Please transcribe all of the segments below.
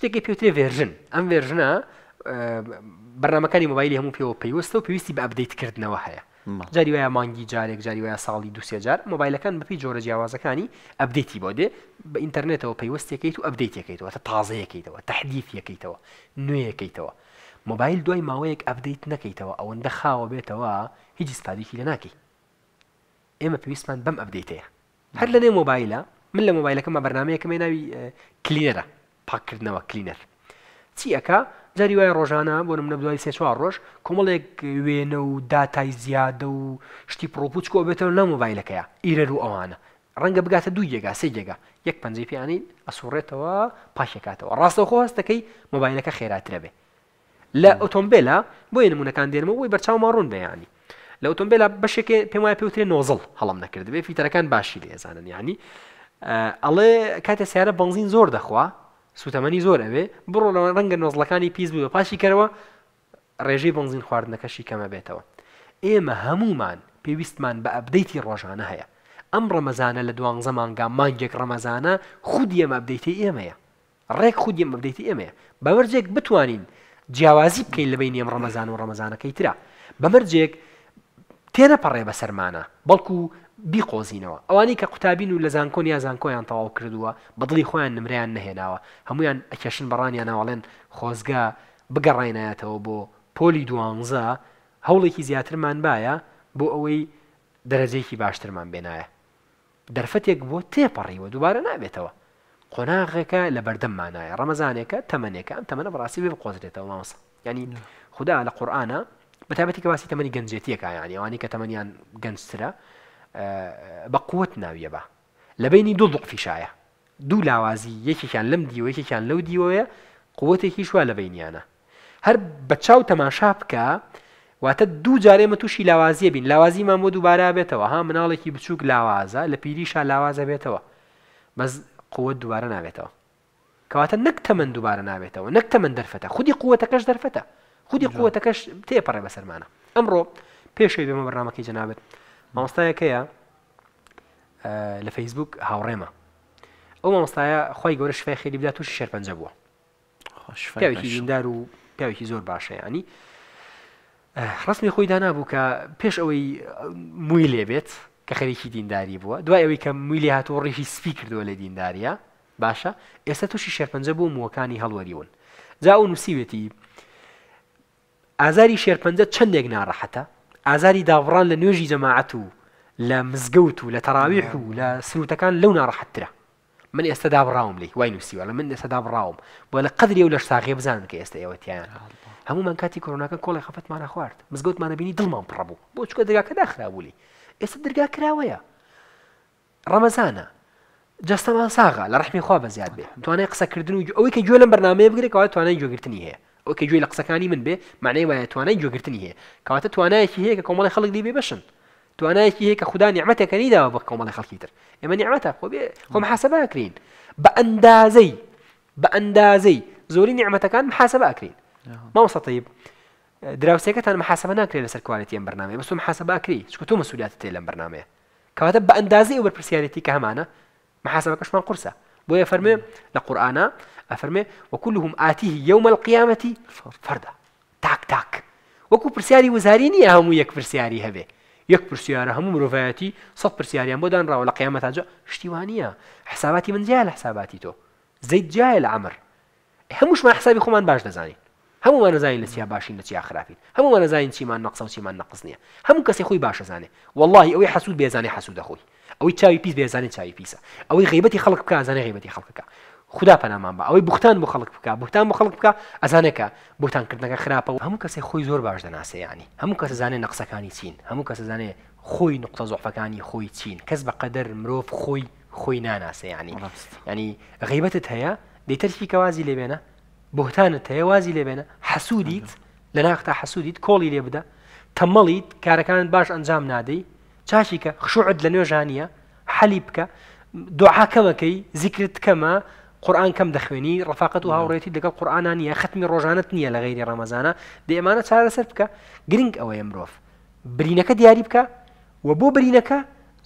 شتێکی پێوترێ ڤێژن ئەم ڤێژنە بەرنمەکانی مۆبایلی هەموو پێوە پێیوەستە و پێویستی بە ئەبدەیتکردنەوە هەیە جاری وایە مانگی جارێک جاری وایە ساڵی دوسێ جار مۆبایلەکان بەپی جۆرە جیاوازەکانی ئەبدەیتی بۆ دێ بە ئینتەرنێتەوە پەیوەستێکیت و ئەبدەیتەکەیتەوە تە تازەیەکەیتەوە تحدیف یەکەیتەوە نوێیەکەیتەوە مۆبایل دوای ماوەیەک ئەبدەیت نەکەیتەوە ئەوەندە خاوە بێتەوە هیچ ستادیکی لە ناکەی ئێمە پێویستمان بەم ئەبدەیتەیە هەر لەنێ مۆبایلە من لە مۆبایلەکەمە بەرنمەیەکەمێ ناوی کلینەرە پاکردنەوە کلینەر چیەکە جاری وای ڕۆژانە بۆنم لە دوای سێ چوار ڕۆژ کۆمەڵێک وێنە و داتای زیادە و شتی پرۆپوچکۆ بێتەوە لە مۆبایلەکەیە ئیرەر و ئەوانە ڕەنگە بگاتە دوو یەگا سێ یەگا یەک پەنجی پیانی ئەسوڕێتەوە پاشێکاتەوە ڕاستە خۆستەکەی مۆبایلەکە خێراترە بێ لە ئۆتۆمبیلە بۆ نمونونەکان دێنمە وی بەرچاو ماڕون بەیانی لە ئۆتۆمبیلە بەشێکێ پێم وای پێوتێ نۆزڵ هەڵم نەکردبێ فیتەرەکان باشی لێزانن ینی ئەڵێ کاتە سیارە بنزین زۆر دەخوا سوتەمەنی زۆر ئەوێ بڕۆ لەوە ڕەنگە نۆزلەکانی پیس بوو بە پاشی کەرەوە ڕێژەی بنزین خواردنەکەشی کەمە بێتەوە ئێمە هەمومان پێویستمان بە ئەبدەیتی ڕۆژانە هەیە ئەم ڕەمەزانە لە دوان زەمانگا مانگێک ڕەمەزانە خودیەمە ئەبدەیتی ئێمەیە ڕێک خودیم ئەبدەیتی ئێمەیە بەوەرجێک بتوانین جیاوازی بکەین لە بین ئێم ڕەمەزان و ڕەمەزانەکەی ترا بەمەرجێک تێنەپەڕێ بە سەرمانە بەڵکو بیقۆزینەوە ئەوانی کە قوتابین و لە زانکۆن یا زانکۆیان تەواو کردووە بەدڵی خۆیان نمریان نەهێناوە هەمویان ئەکەشن بەڕانیان ناوەڵێن خۆزگا بگەڕێنایەتەوە بۆ پۆلی دوانزە هەوڵێکی زیاترمان باە بۆ ئەوەی دەرەجێکی باشترمان بێنایە دەرفەتێک بۆ تێپەڕیوە دووبارە نابێتەوە قۆناغەکە لە بەردەممانایە ڕەمەزانێکە تەمەنێکە ئەم تەمەە بەڕاستی بێ بقۆزرێتەوە ماوەسە ینی خدا لە قورآە بەتابەتی کە باسی تەمەنی گەنجێتیەکە یانی ئەوانی کە تەمەنیان گەنجترە بە قوت ناویە بە لە بینی دوو دوقفیشایە دوو لاوازی یەکێکیان لەم دیوە یەکێکیان لەو دیوەیە قوتێکی شووە لە بینیانە هەر بە چاو تەماشا بکە واتە دوو جارێمە تووشی لاوازیە بین لاوازیمان بۆ دووبارە بێتەوە ها مناڵێکی بچووک لاوازە لە پیریشا لاوازە بێتەوە بەس قوت دووارە نابێتەوە کەواتە نەک تەمەند دووبارە نابێتەوە نەک تەمەند دەرفەتە خودی قوتەکەش دەرفەتە خودی قوتەکەش تێپەڕێ بەسەرمانە ئەمڕۆ پێشوی بێمە بەڕامەکەی جەنابێت مامۆستایەکەیە لە فەیسبوک هاوڕێمە ئەو مامۆستایە خی گەورە شفای خێلی بدا توش شێر پەنجە بووە پیاوێکیدار و پیاوێکی زۆر باشەیەنی ڕستمی خۆی دانابوو کە پێش ئەوەی مووی لێبێت کە خەرێکی دینداری بووە دوای ئەوەی کە مووی لێ هاتۆ ڕێکی سپی کردووە لە دینداریە باشە ئێستا تووشی شێرپەنجە بوو مووەکانی هەڵوەریون جا ئەو نووسیوێتی ئازاری شێرپەنجە چندێک ناڕەحەتە ئازاری داوڕان لە نوێژی جەماعەت و لە مزگەوت و لە تەراویح و نعم. لە سروتەکان لەو ناڕەحەتترە من ئێستا دابڕاوم لی وای نووسیوە لە من ئێستا دابڕاوم بۆ لە قدری و لە شتاغێ بزانن کە ئێستا ئێوەتیان هەمومان کاتی کۆرناکە کۆڵی خەفەتمانە خوارد مزگەوتمانە بینی دڵمان پڕەبوو بۆ چکە درگاکە داخراولی ئێستا درگا کراوەیە ڕەمەزانە جستەمان ساغا لە ڕحمی خوا بە زیاد بێ توانای قسەکردن و ئەوەی کە گوێ لەم بەنامەیە بگرێتەوە توانای جوگرتنی هەیە کە گوێی لە قسەکانی من بێ معنەی وایە توانای جوگرتنی هەیە کەواتە توانایەکی هەیە کە کۆمەڵی خەڵک دی بێ بەشن توانایەکی هەیە کە خوددا نیعممەتەکەنی داوە بە کۆمەڵی خەڵکی تر ئێمە نیعممەتە خو بێ خۆم حاسەباکرین باندازي ئەندازەی بە ئەندازەی زۆری نیعممەتەکان حاسەباکرین ماوە سەتەیب دراوسەکەتان محاسبە طيب. ناکرێت لەسەر کوالەتی ئەم بەنامێ برنامج بس محاسبه اكري شكو تو مسؤوليات بەنامەیە برنامج بە باندازي ئەو برسياليتي كهمانه محاسبه كشمان قرصه بويا فرمي لقرآن أفرمي وكلهم آتيه يوم القيامة فردا تاك تاك وكو برسياري وزاريني وەزاری نیە هەموو یەک پرسیاری هەبێ یەک پرسیارە هەموو مرۆڤایەتی سەد پرسیاریان بۆدان ڕاوە لە قیامەت تاجا شتیوانە من جايل حساباتي تو زيد جايل عمر هموش ما حسابي خمان باش دزاني همو ما نزاين لسيا باشين لسيا خرافين همو ما نزاين سيما نقص وسيما چیمان همو كسي خوي باش زاني والله اوي حسود بيزاني حسود اخوي ئەوەی چاوی پیس بێزانێت چاوی پیسە ئەوەی غیبەتی خەڵک بکە ئازانە غیبەتی خەڵک بکە خدا پەنامان بە ئەوەی بختان بۆ خەڵک بکە بختان بۆ خەڵک بکە ئەزانەکە بۆتانکردنەکە خراپە و هەموو کەسێک خۆی زۆر باش دەناسەیانی هەموو کەس زانێ نەقسەکانی چین هەموو کەس زانێ خۆی نقطە زۆفەکانی خۆی چین کەس بە قەدەر مرۆڤ خۆی خۆی ناناسەیانی ینی غیبەتت هەیە دەیتەرفی کەوازی لێبێنە بۆتانت هەیە وازی لێبێنە حەسوودیت لە ناختا حەسوودیت کۆڵی لێ بدە تەمەڵیت کارەکانت باش ئەنجام نادەی چاشی کە خشوعت لە نوێژانە حەلی بکە دوعاکەمەکەی زیکرت کەمە قورآان کەم دەخوێنی ڕفاقت و هاوڕێتی لەگەڵ قورآانان نیە ختمی ڕۆژانت نییە لە غیری ڕەمەزانە دێمانە چارەسەر بکە گرنگ ئەوەیە مرۆڤ برینەکە دیاری بکە و بۆ برینەکە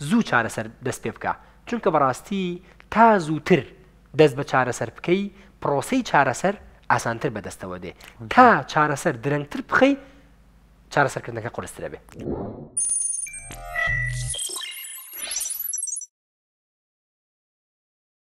زوو چارەسەر دەست پێ بکە چونکە بەڕاستی تا زووتر دەست بە چارەسەر بکەی پرۆسی چارەسەر ئاسانتر بەدەستەوە دێ تا چارەسەر درەنگتر بخەی چارەسەرکردنەکە قرسترە بێ.